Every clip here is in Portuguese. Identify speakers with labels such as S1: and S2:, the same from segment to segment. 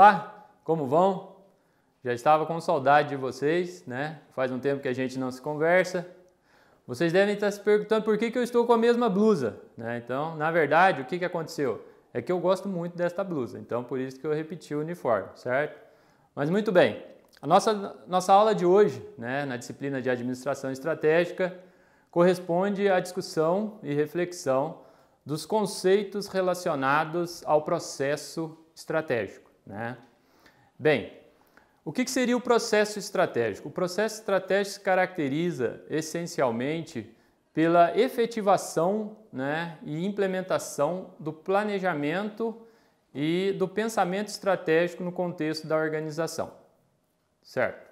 S1: Olá, como vão? Já estava com saudade de vocês, né? Faz um tempo que a gente não se conversa. Vocês devem estar se perguntando por que, que eu estou com a mesma blusa, né? Então, na verdade, o que, que aconteceu? É que eu gosto muito desta blusa, então por isso que eu repeti o uniforme, certo? Mas muito bem, a nossa, nossa aula de hoje, né, na disciplina de Administração Estratégica, corresponde à discussão e reflexão dos conceitos relacionados ao processo estratégico. Né? Bem, o que, seria o processo estratégico? O processo estratégico se caracteriza essencialmente pela efetivação né, e implementação do planejamento e do pensamento estratégico no contexto da organização. Certo?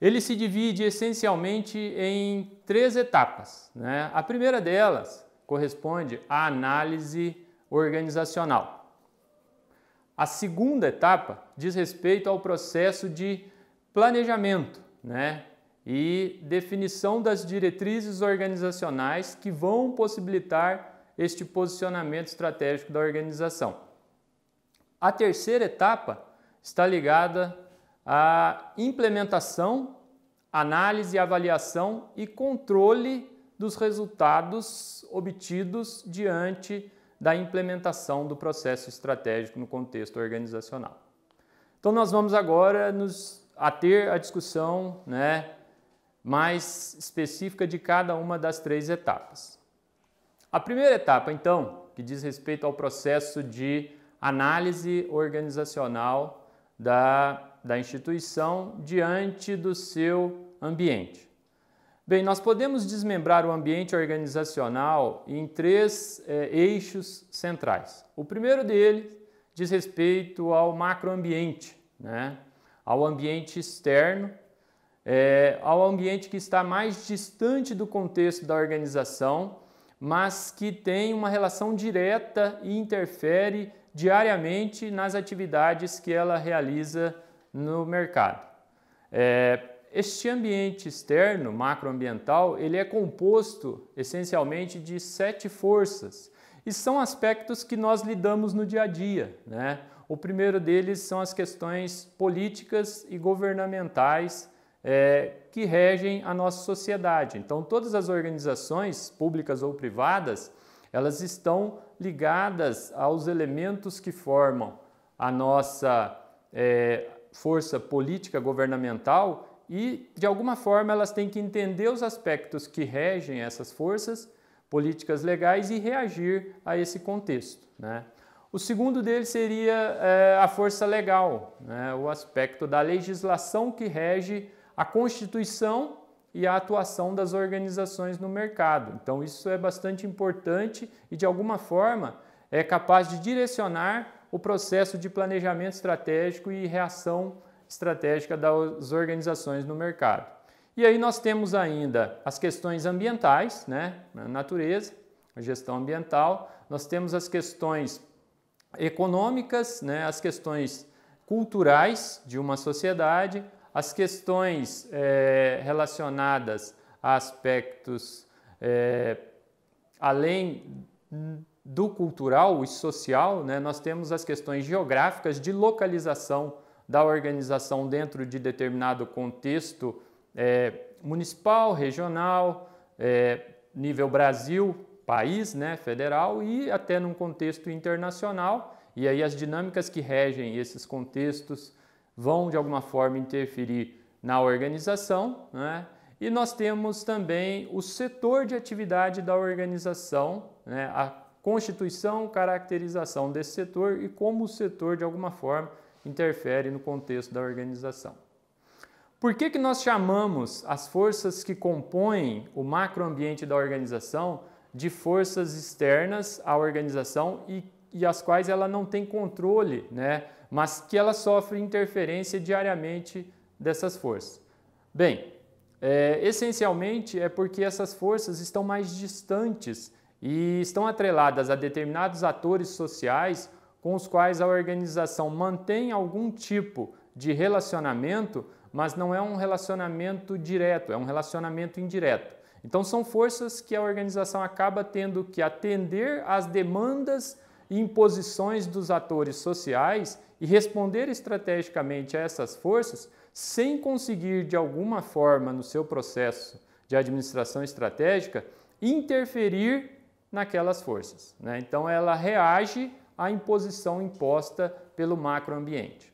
S1: Ele se divide essencialmente em três etapas. Né? A primeira delas corresponde à análise organizacional. A segunda etapa diz respeito ao processo de planejamento né, e definição das diretrizes organizacionais que vão possibilitar este posicionamento estratégico da organização. A terceira etapa está ligada à implementação, análise, avaliação e controle dos resultados obtidos diante da implementação do processo estratégico no contexto organizacional. Então nós vamos agora nos ater à discussão né, mais específica de cada uma das três etapas. A primeira etapa, então, que diz respeito ao processo de análise organizacional da, da instituição diante do seu ambiente. Bem, nós podemos desmembrar o ambiente organizacional em três é, eixos centrais. O primeiro deles diz respeito ao macroambiente, né? ao ambiente externo, é, ao ambiente que está mais distante do contexto da organização, mas que tem uma relação direta e interfere diariamente nas atividades que ela realiza no mercado. É, este ambiente externo, macroambiental, ele é composto essencialmente de sete forças e são aspectos que nós lidamos no dia a dia. Né? O primeiro deles são as questões políticas e governamentais é, que regem a nossa sociedade. Então, todas as organizações, públicas ou privadas, elas estão ligadas aos elementos que formam a nossa é, força política governamental e, de alguma forma, elas têm que entender os aspectos que regem essas forças, políticas legais e reagir a esse contexto. Né? O segundo deles seria é, a força legal, né? o aspecto da legislação que rege a constituição e a atuação das organizações no mercado. Então, isso é bastante importante e, de alguma forma, é capaz de direcionar o processo de planejamento estratégico e reação estratégica das organizações no mercado. E aí nós temos ainda as questões ambientais, né, natureza, a gestão ambiental, nós temos as questões econômicas, né, as questões culturais de uma sociedade, as questões é, relacionadas a aspectos é, além do cultural e social, né, nós temos as questões geográficas de localização da organização dentro de determinado contexto é, municipal, regional, é, nível Brasil, país, né, federal e até num contexto internacional. E aí as dinâmicas que regem esses contextos vão de alguma forma interferir na organização, né? E nós temos também o setor de atividade da organização, né? a constituição, caracterização desse setor e como o setor de alguma forma interfere no contexto da organização. Por que, que nós chamamos as forças que compõem o macroambiente da organização de forças externas à organização e, e as quais ela não tem controle, né? mas que ela sofre interferência diariamente dessas forças? Bem, é, essencialmente é porque essas forças estão mais distantes e estão atreladas a determinados atores sociais com os quais a organização mantém algum tipo de relacionamento, mas não é um relacionamento direto, é um relacionamento indireto. Então, são forças que a organização acaba tendo que atender às demandas e imposições dos atores sociais e responder estrategicamente a essas forças sem conseguir, de alguma forma, no seu processo de administração estratégica, interferir naquelas forças. Né? Então, ela reage à imposição imposta pelo macroambiente.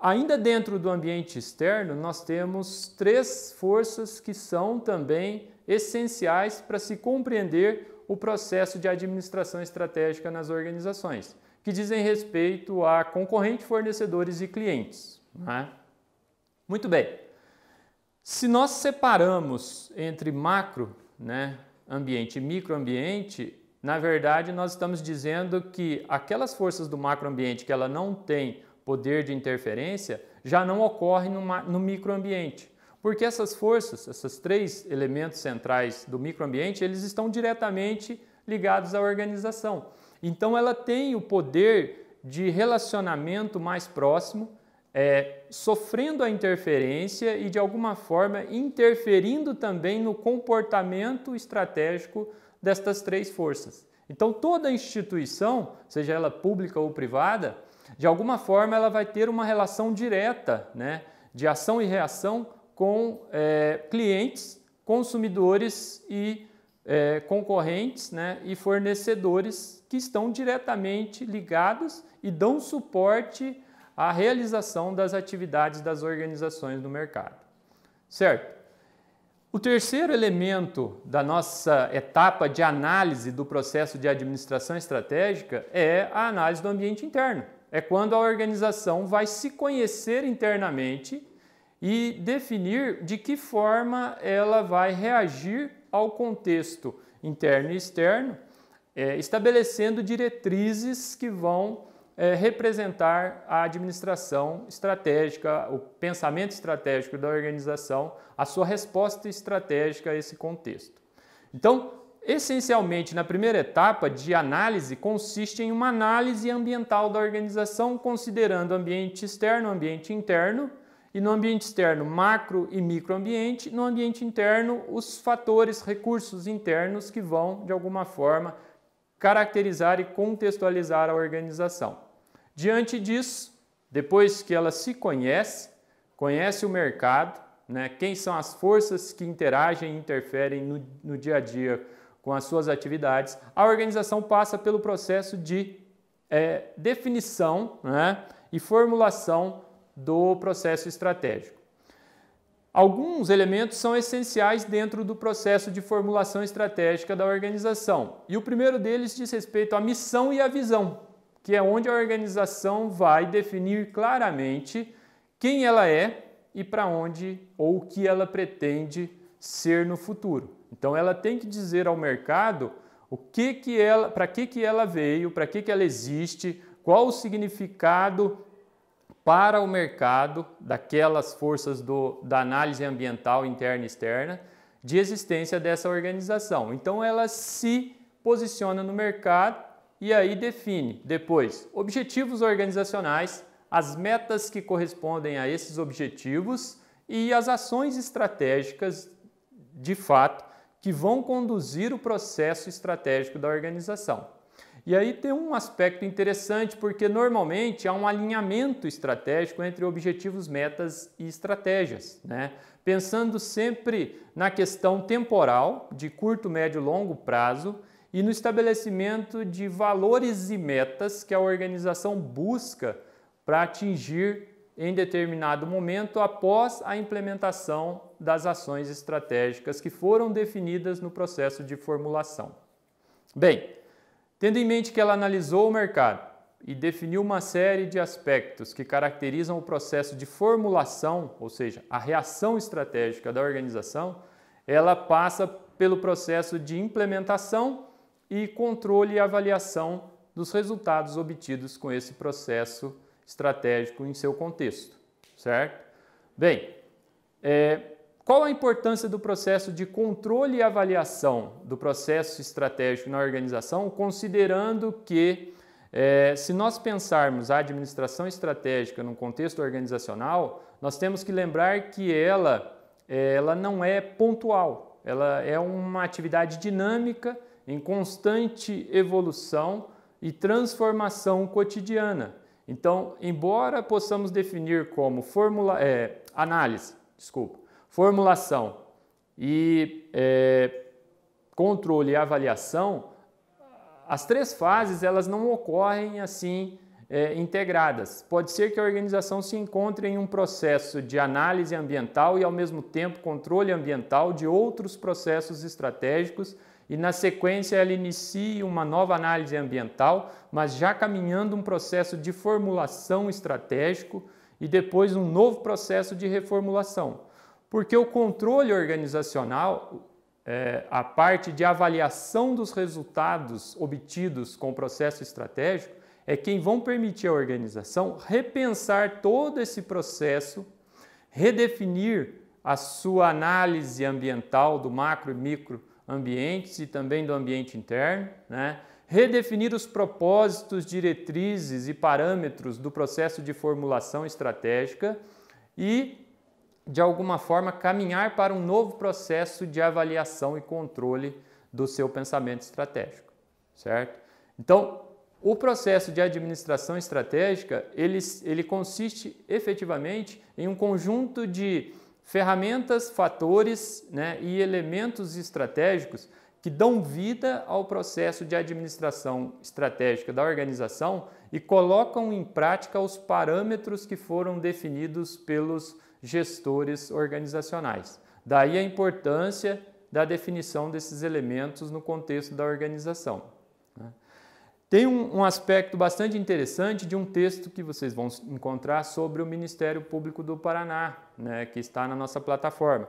S1: Ainda dentro do ambiente externo, nós temos três forças que são também essenciais para se compreender o processo de administração estratégica nas organizações, que dizem respeito a concorrente, fornecedores e clientes. Né? Muito bem. Se nós separamos entre macro, né, ambiente e microambiente, na verdade, nós estamos dizendo que aquelas forças do macroambiente que ela não tem poder de interferência já não ocorre no microambiente. Porque essas forças, esses três elementos centrais do microambiente, eles estão diretamente ligados à organização. Então ela tem o poder de relacionamento mais próximo, é, sofrendo a interferência e de alguma forma interferindo também no comportamento estratégico destas três forças. Então, toda instituição, seja ela pública ou privada, de alguma forma ela vai ter uma relação direta né, de ação e reação com é, clientes, consumidores e é, concorrentes né, e fornecedores que estão diretamente ligados e dão suporte à realização das atividades das organizações no mercado. Certo? O terceiro elemento da nossa etapa de análise do processo de administração estratégica é a análise do ambiente interno. É quando a organização vai se conhecer internamente e definir de que forma ela vai reagir ao contexto interno e externo, é, estabelecendo diretrizes que vão é, representar a administração estratégica, o pensamento estratégico da organização, a sua resposta estratégica a esse contexto. Então, essencialmente, na primeira etapa de análise, consiste em uma análise ambiental da organização, considerando ambiente externo, ambiente interno, e no ambiente externo, macro e microambiente, no ambiente interno, os fatores, recursos internos que vão, de alguma forma, caracterizar e contextualizar a organização. Diante disso, depois que ela se conhece, conhece o mercado, né, quem são as forças que interagem e interferem no, no dia a dia com as suas atividades, a organização passa pelo processo de é, definição né, e formulação do processo estratégico. Alguns elementos são essenciais dentro do processo de formulação estratégica da organização. E o primeiro deles diz respeito à missão e à visão, que é onde a organização vai definir claramente quem ela é e para onde ou o que ela pretende ser no futuro. Então ela tem que dizer ao mercado o que que ela, para que que ela veio, para que que ela existe, qual o significado para o mercado daquelas forças do, da análise ambiental interna e externa de existência dessa organização. Então ela se posiciona no mercado e aí define depois objetivos organizacionais, as metas que correspondem a esses objetivos e as ações estratégicas de fato que vão conduzir o processo estratégico da organização. E aí tem um aspecto interessante, porque normalmente há um alinhamento estratégico entre objetivos, metas e estratégias, né? pensando sempre na questão temporal, de curto, médio e longo prazo, e no estabelecimento de valores e metas que a organização busca para atingir em determinado momento após a implementação das ações estratégicas que foram definidas no processo de formulação. Bem, Tendo em mente que ela analisou o mercado e definiu uma série de aspectos que caracterizam o processo de formulação, ou seja, a reação estratégica da organização, ela passa pelo processo de implementação e controle e avaliação dos resultados obtidos com esse processo estratégico em seu contexto, certo? Bem, é, qual a importância do processo de controle e avaliação do processo estratégico na organização, considerando que, eh, se nós pensarmos a administração estratégica num contexto organizacional, nós temos que lembrar que ela, eh, ela não é pontual, ela é uma atividade dinâmica, em constante evolução e transformação cotidiana. Então, embora possamos definir como fórmula, eh, análise, desculpa, Formulação e é, controle e avaliação, as três fases elas não ocorrem assim é, integradas. Pode ser que a organização se encontre em um processo de análise ambiental e, ao mesmo tempo, controle ambiental de outros processos estratégicos e, na sequência, ela inicie uma nova análise ambiental, mas já caminhando um processo de formulação estratégico e depois um novo processo de reformulação porque o controle organizacional, é, a parte de avaliação dos resultados obtidos com o processo estratégico, é quem vão permitir à organização repensar todo esse processo, redefinir a sua análise ambiental do macro e micro ambientes e também do ambiente interno, né? redefinir os propósitos, diretrizes e parâmetros do processo de formulação estratégica e de alguma forma, caminhar para um novo processo de avaliação e controle do seu pensamento estratégico, certo? Então, o processo de administração estratégica, ele, ele consiste efetivamente em um conjunto de ferramentas, fatores né, e elementos estratégicos que dão vida ao processo de administração estratégica da organização e colocam em prática os parâmetros que foram definidos pelos gestores organizacionais. Daí a importância da definição desses elementos no contexto da organização. Né. Tem um, aspecto bastante interessante de um texto que vocês vão encontrar sobre o Ministério Público do Paraná, né, que está na nossa plataforma.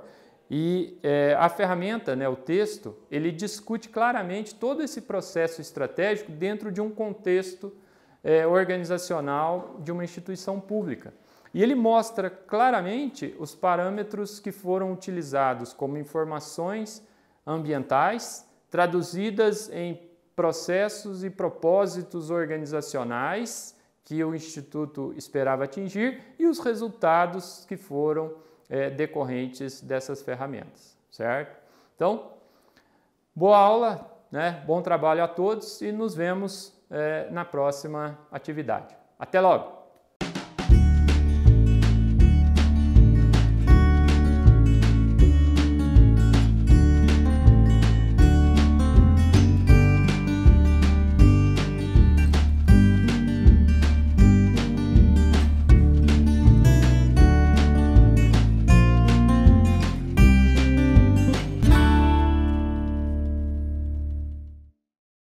S1: E é, a ferramenta, né, o texto, ele discute claramente todo esse processo estratégico dentro de um contexto é, organizacional de uma instituição pública. E ele mostra claramente os parâmetros que foram utilizados como informações ambientais traduzidas em processos e propósitos organizacionais que o Instituto esperava atingir e os resultados que foram é, decorrentes dessas ferramentas, certo? Então, boa aula, né? bom trabalho a todos e nos vemos é, na próxima atividade. Até logo!